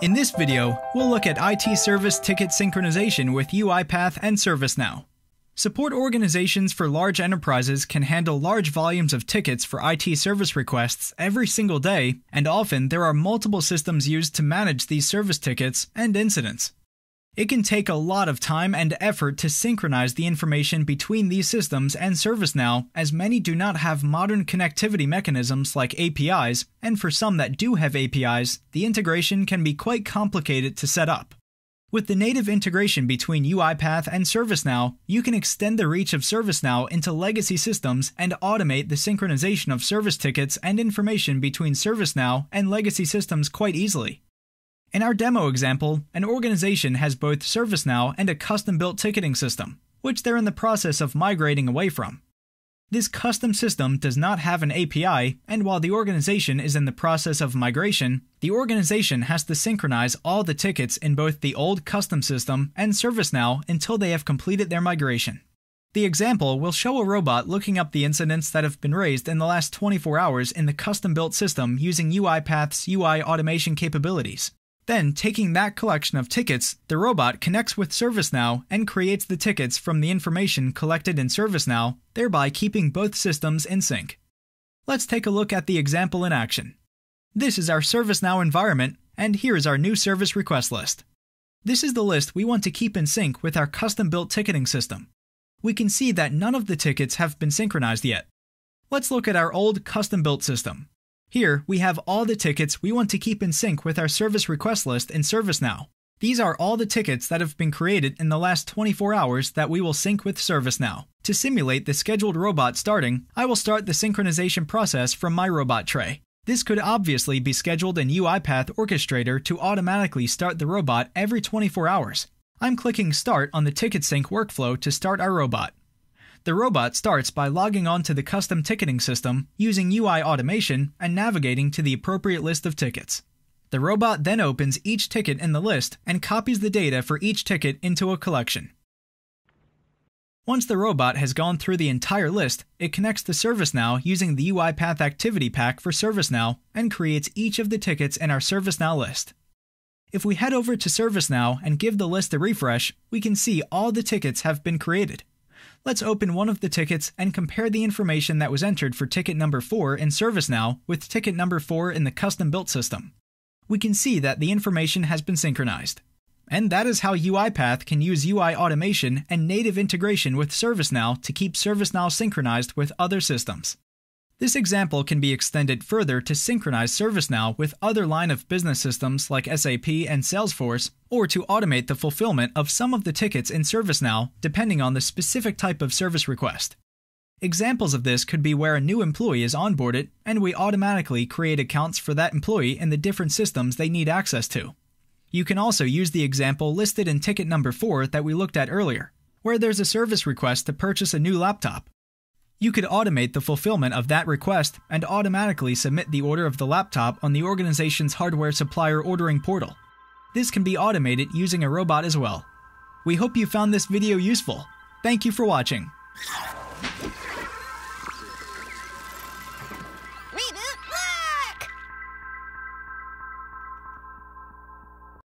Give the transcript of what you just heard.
In this video, we'll look at IT service ticket synchronization with UiPath and ServiceNow. Support organizations for large enterprises can handle large volumes of tickets for IT service requests every single day, and often there are multiple systems used to manage these service tickets and incidents. It can take a lot of time and effort to synchronize the information between these systems and ServiceNow, as many do not have modern connectivity mechanisms like APIs, and for some that do have APIs, the integration can be quite complicated to set up. With the native integration between UiPath and ServiceNow, you can extend the reach of ServiceNow into legacy systems and automate the synchronization of service tickets and information between ServiceNow and legacy systems quite easily. In our demo example, an organization has both ServiceNow and a custom-built ticketing system, which they're in the process of migrating away from. This custom system does not have an API, and while the organization is in the process of migration, the organization has to synchronize all the tickets in both the old custom system and ServiceNow until they have completed their migration. The example will show a robot looking up the incidents that have been raised in the last 24 hours in the custom built system using UiPath's UI automation capabilities. Then, taking that collection of tickets, the robot connects with ServiceNow and creates the tickets from the information collected in ServiceNow, thereby keeping both systems in sync. Let's take a look at the example in action. This is our ServiceNow environment, and here is our new service request list. This is the list we want to keep in sync with our custom-built ticketing system. We can see that none of the tickets have been synchronized yet. Let's look at our old custom-built system. Here, we have all the tickets we want to keep in sync with our service request list in ServiceNow. These are all the tickets that have been created in the last 24 hours that we will sync with ServiceNow. To simulate the scheduled robot starting, I will start the synchronization process from my robot tray. This could obviously be scheduled in UiPath Orchestrator to automatically start the robot every 24 hours. I'm clicking Start on the ticket sync workflow to start our robot. The robot starts by logging on to the custom ticketing system, using UI automation, and navigating to the appropriate list of tickets. The robot then opens each ticket in the list and copies the data for each ticket into a collection. Once the robot has gone through the entire list, it connects to ServiceNow using the UiPath Activity Pack for ServiceNow and creates each of the tickets in our ServiceNow list. If we head over to ServiceNow and give the list a refresh, we can see all the tickets have been created let's open one of the tickets and compare the information that was entered for ticket number 4 in ServiceNow with ticket number 4 in the custom built system. We can see that the information has been synchronized. And that is how UiPath can use UI automation and native integration with ServiceNow to keep ServiceNow synchronized with other systems. This example can be extended further to synchronize ServiceNow with other line of business systems like SAP and Salesforce, or to automate the fulfillment of some of the tickets in ServiceNow depending on the specific type of service request. Examples of this could be where a new employee is onboarded and we automatically create accounts for that employee in the different systems they need access to. You can also use the example listed in ticket number 4 that we looked at earlier, where there's a service request to purchase a new laptop you could automate the fulfillment of that request and automatically submit the order of the laptop on the organization's hardware supplier ordering portal. This can be automated using a robot as well. We hope you found this video useful. Thank you for watching.